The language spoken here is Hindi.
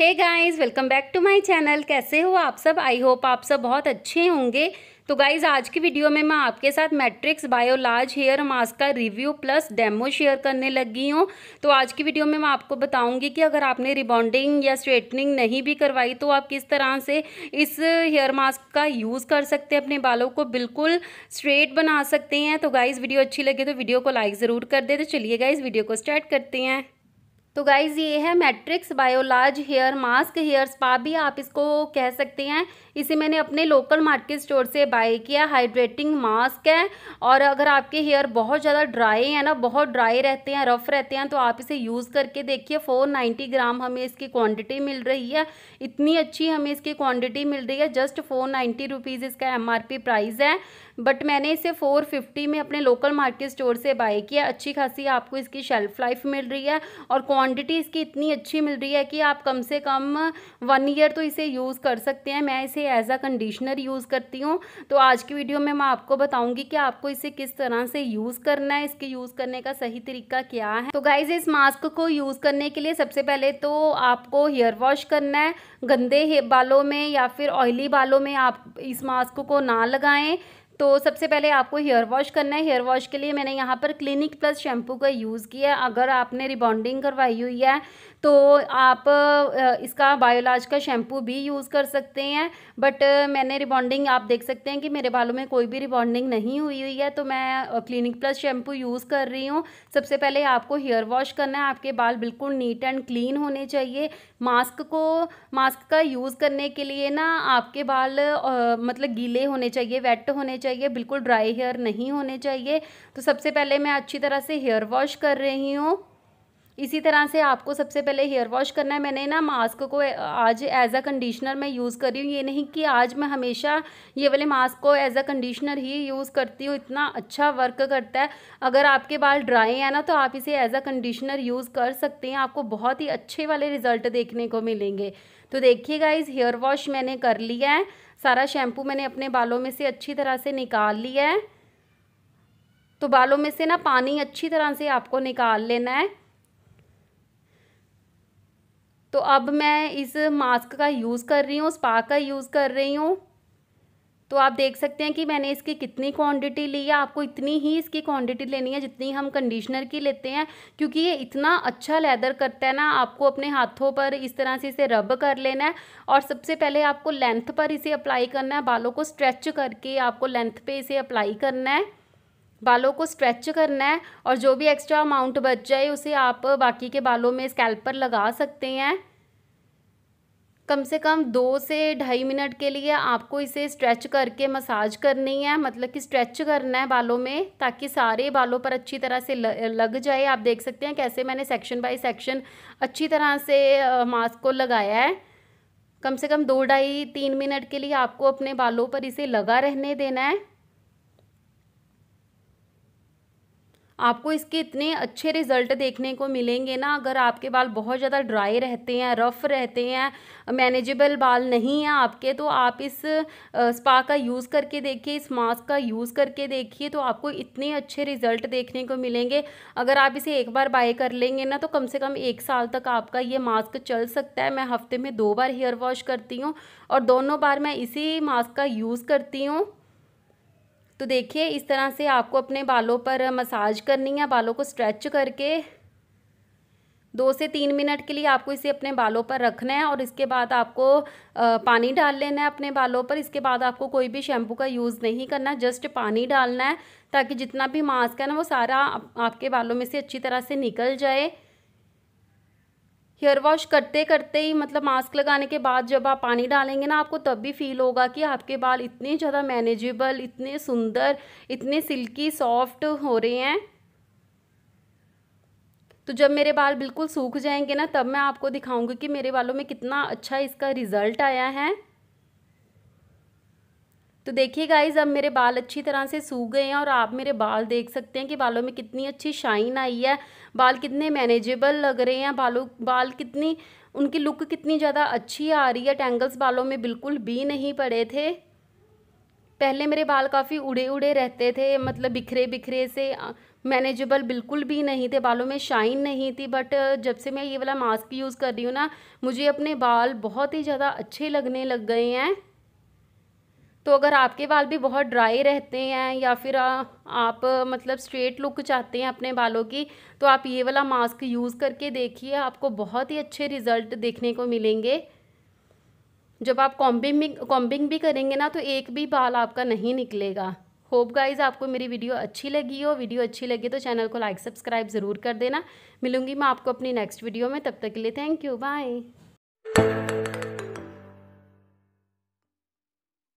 hey guys welcome back to my channel कैसे हो आप सब आई होप आप सब बहुत अच्छे होंगे तो गाइज़ आज की वीडियो में मैं आपके साथ Matrix Biolage hair mask का रिव्यू प्लस डेमो शेयर करने लगी हूँ तो आज की वीडियो में मैं आपको बताऊंगी कि अगर आपने रिबॉन्डिंग या स्ट्रेटनिंग नहीं भी करवाई तो आप किस तरह से इस हेयर मास्क का यूज़ कर सकते हैं अपने बालों को बिल्कुल स्ट्रेट बना सकते हैं तो गाइज़ वीडियो अच्छी लगे तो वीडियो को लाइक ज़रूर कर दे तो चलिए गाइज़ वीडियो को स्टार्ट करते हैं तो गाइज़ ये है Matrix Biolage hair mask hair spa भी आप इसको कह सकते हैं इसे मैंने अपने लोकल मार्केट स्टोर से बाय किया हाइड्रेटिंग मास्क है और अगर आपके हेयर बहुत ज़्यादा ड्राई है ना बहुत ड्राई रहते हैं रफ़ रहते हैं तो आप इसे यूज़ करके देखिए फोर नाइन्टी ग्राम हमें इसकी क्वांटिटी मिल रही है इतनी अच्छी हमें इसकी क्वांटिटी मिल रही है जस्ट फोर नाइन्टी रुपीज़ इसका एम आर पी प्राइस है बट मैंने इसे फ़ोर फिफ्टी में अपने लोकल मार्केट स्टोर से बाय किया अच्छी खासी आपको इसकी शेल्फ़ लाइफ मिल रही है और क्वान क्वांटिटी इसकी इतनी अच्छी मिल रही है कि आप कम से कम वन ईयर तो इसे यूज़ कर सकते हैं मैं इसे एज अ कंडीशनर यूज़ करती हूँ तो आज की वीडियो में मैं आपको बताऊँगी कि आपको इसे किस तरह से यूज़ करना है इसके यूज़ करने का सही तरीका क्या है तो गाइज इस मास्क को यूज़ करने के लिए सबसे पहले तो आपको हेयर वॉश करना है गंदे बालों में या फिर ऑयली बालों में आप इस मास्क को ना लगाएं तो सबसे पहले आपको हेयर वॉश करना है हेयर वॉश के लिए मैंने यहाँ पर क्लिनिक प्लस शैम्पू का यूज़ किया है अगर आपने रिबॉन्डिंग करवाई हुई है तो आप इसका बायोलाज का शैम्पू भी यूज़ कर सकते हैं बट मैंने रिबॉन्डिंग आप देख सकते हैं कि मेरे बालों में कोई भी रिबॉन्डिंग नहीं हुई हुई है तो मैं क्लिनिक प्लस शैम्पू यूज़ कर रही हूँ सबसे पहले आपको हेयर वॉश करना है आपके बाल बिल्कुल नीट एंड क्लीन होने चाहिए मास्क को मास्क का यूज़ करने के लिए ना आपके बाल मतलब गीले होने चाहिए वेट होने चाहिए चाहिए बिल्कुल ड्राई हेयर नहीं होने चाहिए तो सबसे पहले मैं अच्छी तरह से हेयर वॉश कर रही हूँ इसी तरह से आपको सबसे पहले हेयर वॉश करना है मैंने ना मास्क को आज एज अ कंडीशनर मैं यूज़ कर रही हूँ ये नहीं कि आज मैं हमेशा ये वाले मास्क को एज अ कंडीशनर ही यूज़ करती हूँ इतना अच्छा वर्क करता है अगर आपके बाल ड्राई हैं ना तो आप इसे एज अ कंडीशनर यूज़ कर सकते हैं आपको बहुत ही अच्छे वाले रिजल्ट देखने को मिलेंगे तो देखिएगा इस हेयर वॉश मैंने कर लिया है सारा शैम्पू मैंने अपने बालों में से अच्छी तरह से निकाल लिया है तो बालों में से ना पानी अच्छी तरह से आपको निकाल लेना है तो अब मैं इस मास्क का यूज़ कर रही हूँ स्पा का यूज़ कर रही हूँ तो आप देख सकते हैं कि मैंने इसकी कितनी क्वांटिटी ली है आपको इतनी ही इसकी क्वांटिटी लेनी है जितनी हम कंडीशनर की लेते हैं क्योंकि ये इतना अच्छा लेदर करता है ना आपको अपने हाथों पर इस तरह से इसे रब कर लेना है और सबसे पहले आपको लेंथ पर इसे अप्लाई करना है बालों को स्ट्रेच करके आपको लेंथ पर इसे अप्लाई करना है बालों को स्ट्रेच करना है और जो भी एक्स्ट्रा अमाउंट बच जाए उसे आप बाकी के बालों में स्कैल्प पर लगा सकते हैं कम से कम दो से ढाई मिनट के लिए आपको इसे स्ट्रेच करके मसाज करनी है मतलब कि स्ट्रेच करना है बालों में ताकि सारे बालों पर अच्छी तरह से लग जाए आप देख सकते हैं कैसे मैंने सेक्शन बाय सेक्शन अच्छी तरह से मास्क को लगाया है कम से कम दो ढाई तीन मिनट के लिए आपको अपने बालों पर इसे लगा रहने देना है आपको इसके इतने अच्छे रिज़ल्ट देखने को मिलेंगे ना अगर आपके बाल बहुत ज़्यादा ड्राई रहते हैं रफ़ रहते हैं मैनेजेबल बाल नहीं हैं आपके तो आप इस स्पा का यूज़ करके देखिए इस मास्क का यूज़ करके देखिए तो आपको इतने अच्छे रिज़ल्ट देखने को मिलेंगे अगर आप इसे एक बार बाय कर लेंगे ना तो कम से कम एक साल तक आपका ये मास्क चल सकता है मैं हफ्ते में दो बार हेयर वॉश करती हूँ और दोनों बार मैं इसी मास्क का यूज़ करती हूँ तो देखिए इस तरह से आपको अपने बालों पर मसाज करनी है बालों को स्ट्रेच करके दो से तीन मिनट के लिए आपको इसे अपने बालों पर रखना है और इसके बाद आपको पानी डाल लेना है अपने बालों पर इसके बाद आपको कोई भी शैम्पू का यूज़ नहीं करना जस्ट पानी डालना है ताकि जितना भी मास्क है ना वो सारा आपके बालों में से अच्छी तरह से निकल जाए हेयर वॉश करते करते ही मतलब मास्क लगाने के बाद जब आप पानी डालेंगे ना आपको तब भी फील होगा कि आपके बाल इतने ज़्यादा मैनेजेबल इतने सुंदर इतने सिल्की सॉफ्ट हो रहे हैं तो जब मेरे बाल बिल्कुल सूख जाएंगे ना तब मैं आपको दिखाऊंगी कि मेरे बालों में कितना अच्छा इसका रिज़ल्ट आया है तो देखिए गाइज अब मेरे बाल अच्छी तरह से सूख गए हैं और आप मेरे बाल देख सकते हैं कि बालों में कितनी अच्छी शाइन आई है बाल कितने मैनेजेबल लग रहे हैं बालों बाल कितनी उनकी लुक कितनी ज़्यादा अच्छी आ रही है टैंगल्स बालों में बिल्कुल भी नहीं पड़े थे पहले मेरे बाल काफ़ी उड़े उड़े रहते थे मतलब बिखरे बिखरे से मैनेजेबल बिल्कुल भी नहीं थे बालों में शाइन नहीं थी बट जब से मैं ये वाला मास्क यूज़ कर रही हूँ ना मुझे अपने बाल बहुत ही ज़्यादा अच्छे लगने लग गए हैं तो अगर आपके बाल भी बहुत ड्राई रहते हैं या फिर आ, आप मतलब स्ट्रेट लुक चाहते हैं अपने बालों की तो आप ये वाला मास्क यूज़ करके देखिए आपको बहुत ही अच्छे रिज़ल्ट देखने को मिलेंगे जब आप कॉम्बिंग भी कॉम्बिंग भी करेंगे ना तो एक भी बाल आपका नहीं निकलेगा होप गाइज आपको मेरी वीडियो अच्छी लगी हो वीडियो अच्छी लगी तो चैनल को लाइक सब्सक्राइब ज़रूर कर देना मिलूंगी मैं आपको अपनी नेक्स्ट वीडियो में तब तक के लिए थैंक यू बाय